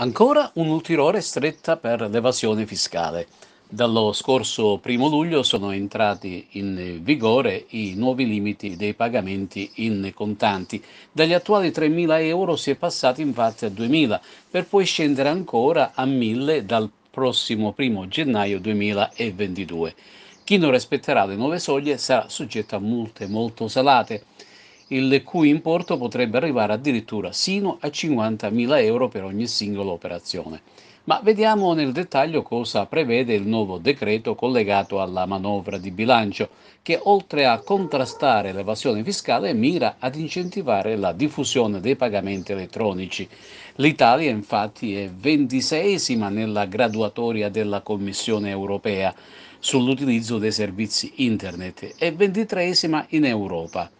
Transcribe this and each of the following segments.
Ancora un'ulteriore stretta per l'evasione fiscale. Dallo scorso primo luglio sono entrati in vigore i nuovi limiti dei pagamenti in contanti. Dagli attuali 3.000 euro si è passati infatti a 2.000, per poi scendere ancora a 1.000 dal prossimo 1 gennaio 2022. Chi non rispetterà le nuove soglie sarà soggetto a multe molto salate il cui importo potrebbe arrivare addirittura sino a 50.000 euro per ogni singola operazione. Ma vediamo nel dettaglio cosa prevede il nuovo decreto collegato alla manovra di bilancio, che oltre a contrastare l'evasione fiscale mira ad incentivare la diffusione dei pagamenti elettronici. L'Italia infatti è ventiseiesima nella graduatoria della Commissione europea sull'utilizzo dei servizi internet e ventitreesima in Europa.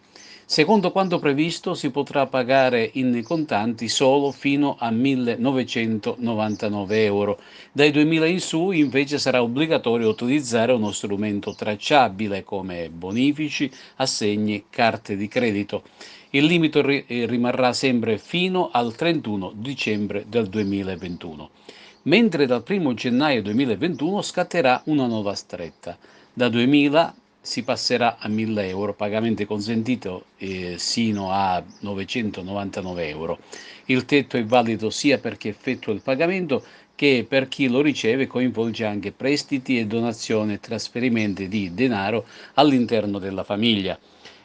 Secondo quanto previsto si potrà pagare in contanti solo fino a 1.999 euro. Dai 2.000 in su invece sarà obbligatorio utilizzare uno strumento tracciabile come bonifici, assegni, carte di credito. Il limite eh, rimarrà sempre fino al 31 dicembre del 2021, mentre dal 1 gennaio 2021 scatterà una nuova stretta da 2.000 si passerà a 1000 euro, pagamento consentito eh, sino a 999 euro. Il tetto è valido sia per chi effettua il pagamento che per chi lo riceve coinvolge anche prestiti e donazioni e trasferimenti di denaro all'interno della famiglia.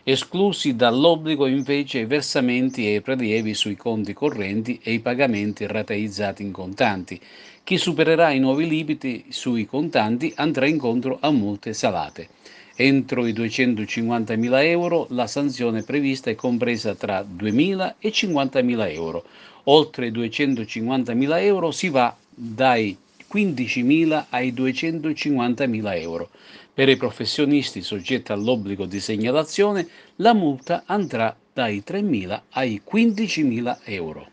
Esclusi dall'obbligo invece i versamenti e i prelievi sui conti correnti e i pagamenti rateizzati in contanti. Chi supererà i nuovi limiti sui contanti andrà incontro a multe salate. Entro i 250.000 euro la sanzione prevista è compresa tra 2.000 e 50.000 euro. Oltre i 250.000 euro si va dai 15.000 ai 250.000 euro. Per i professionisti soggetti all'obbligo di segnalazione la multa andrà dai 3.000 ai 15.000 euro.